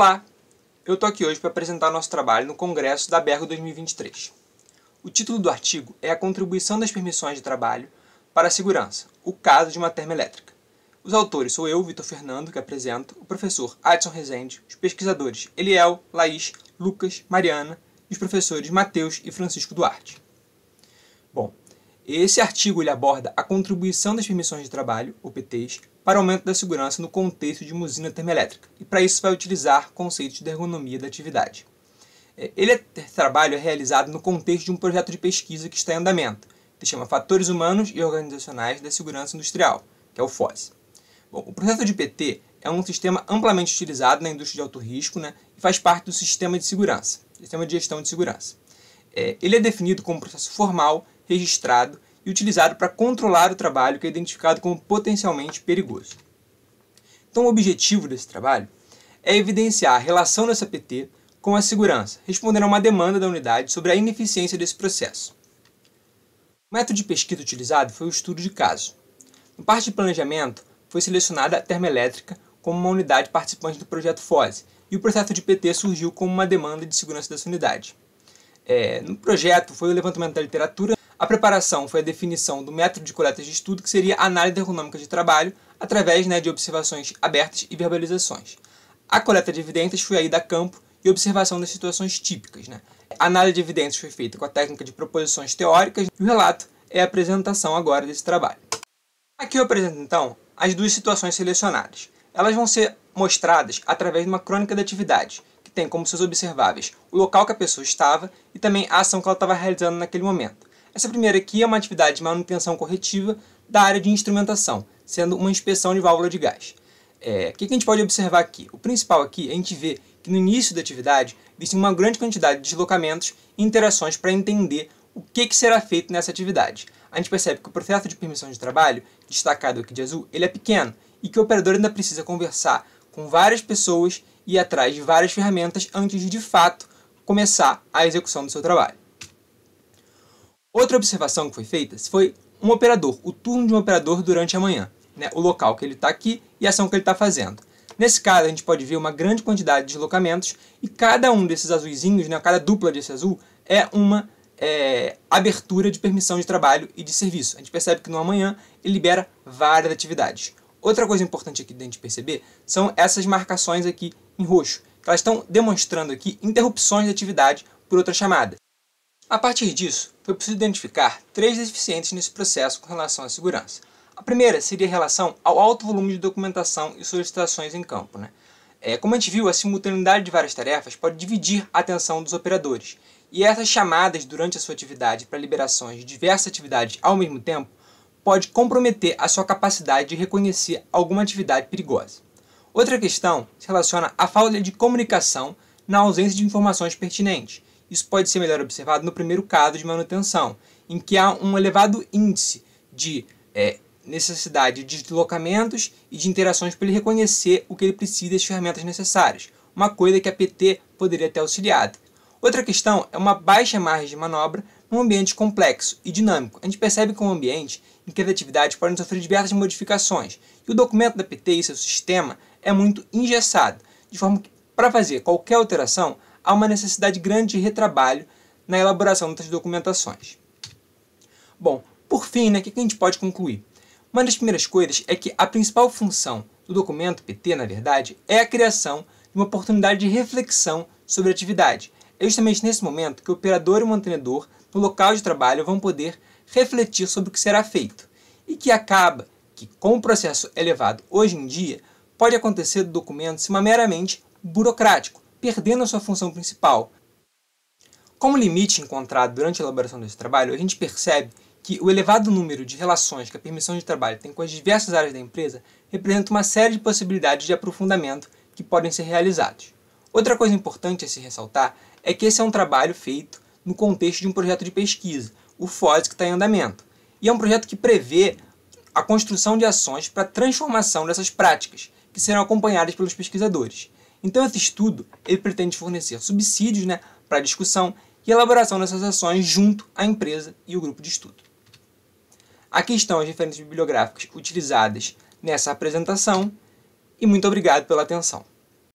Olá, eu estou aqui hoje para apresentar nosso trabalho no Congresso da BERGO 2023. O título do artigo é a contribuição das permissões de trabalho para a segurança, o caso de uma termoelétrica. Os autores sou eu, Vitor Fernando, que apresento, o professor Adson Rezende, os pesquisadores Eliel, Laís, Lucas, Mariana e os professores Matheus e Francisco Duarte. Esse artigo ele aborda a contribuição das permissões de trabalho, OPTs, para o aumento da segurança no contexto de uma usina termoelétrica, e para isso vai utilizar conceitos de ergonomia da atividade. É, ele é, trabalho é realizado no contexto de um projeto de pesquisa que está em andamento, que chama Fatores Humanos e Organizacionais da Segurança Industrial, que é o FOSE. Bom, o projeto de PT é um sistema amplamente utilizado na indústria de alto risco né, e faz parte do sistema de segurança, sistema de gestão de segurança. É, ele é definido como um processo formal registrado e utilizado para controlar o trabalho que é identificado como potencialmente perigoso. Então, o objetivo desse trabalho é evidenciar a relação dessa PT com a segurança, respondendo a uma demanda da unidade sobre a ineficiência desse processo. O método de pesquisa utilizado foi o estudo de caso. No parte de planejamento, foi selecionada a termoelétrica como uma unidade participante do projeto FOSE, e o processo de PT surgiu como uma demanda de segurança dessa unidade. É, no projeto foi o levantamento da literatura a preparação foi a definição do método de coleta de estudo, que seria a análise econômica de trabalho, através né, de observações abertas e verbalizações. A coleta de evidências foi a ida a campo e observação das situações típicas. Né? A análise de evidências foi feita com a técnica de proposições teóricas e o relato é a apresentação agora desse trabalho. Aqui eu apresento então as duas situações selecionadas. Elas vão ser mostradas através de uma crônica da atividade, que tem como seus observáveis o local que a pessoa estava e também a ação que ela estava realizando naquele momento. Essa primeira aqui é uma atividade de manutenção corretiva da área de instrumentação, sendo uma inspeção de válvula de gás. É, o que a gente pode observar aqui? O principal aqui é a gente ver que no início da atividade existe uma grande quantidade de deslocamentos e interações para entender o que, que será feito nessa atividade. A gente percebe que o processo de permissão de trabalho, destacado aqui de azul, ele é pequeno e que o operador ainda precisa conversar com várias pessoas e ir atrás de várias ferramentas antes de, de fato, começar a execução do seu trabalho. Outra observação que foi feita foi um operador, o turno de um operador durante a manhã, né? o local que ele está aqui e a ação que ele está fazendo. Nesse caso, a gente pode ver uma grande quantidade de deslocamentos e cada um desses azulzinhos, né, cada dupla desse azul, é uma é, abertura de permissão de trabalho e de serviço. A gente percebe que no amanhã ele libera várias atividades. Outra coisa importante aqui a gente perceber são essas marcações aqui em roxo, que elas estão demonstrando aqui interrupções de atividade por outra chamada. A partir disso, foi preciso identificar três deficiências nesse processo com relação à segurança. A primeira seria em relação ao alto volume de documentação e solicitações em campo. Né? É, como a gente viu, a simultaneidade de várias tarefas pode dividir a atenção dos operadores, e essas chamadas durante a sua atividade para liberações de diversas atividades ao mesmo tempo pode comprometer a sua capacidade de reconhecer alguma atividade perigosa. Outra questão se relaciona à falta de comunicação na ausência de informações pertinentes isso pode ser melhor observado no primeiro caso de manutenção, em que há um elevado índice de é, necessidade de deslocamentos e de interações para ele reconhecer o que ele precisa das ferramentas necessárias, uma coisa que a PT poderia ter auxiliado. Outra questão é uma baixa margem de manobra num ambiente complexo e dinâmico. A gente percebe que é um ambiente em que as atividades podem sofrer diversas modificações, e o documento da PT e seu sistema é muito engessado, de forma que, para fazer qualquer alteração, há uma necessidade grande de retrabalho na elaboração das documentações. Bom, por fim, né, o que a gente pode concluir? Uma das primeiras coisas é que a principal função do documento PT, na verdade, é a criação de uma oportunidade de reflexão sobre a atividade. É justamente nesse momento que o operador e o mantenedor no local de trabalho vão poder refletir sobre o que será feito. E que acaba que, com o processo elevado hoje em dia, pode acontecer do documento ser meramente burocrático perdendo a sua função principal. Como limite encontrado durante a elaboração desse trabalho, a gente percebe que o elevado número de relações que a permissão de trabalho tem com as diversas áreas da empresa representa uma série de possibilidades de aprofundamento que podem ser realizadas. Outra coisa importante a se ressaltar é que esse é um trabalho feito no contexto de um projeto de pesquisa, o FOS, que está em andamento, e é um projeto que prevê a construção de ações para a transformação dessas práticas, que serão acompanhadas pelos pesquisadores. Então esse estudo ele pretende fornecer subsídios né, para a discussão e elaboração dessas ações junto à empresa e o grupo de estudo. Aqui estão as referências bibliográficas utilizadas nessa apresentação e muito obrigado pela atenção.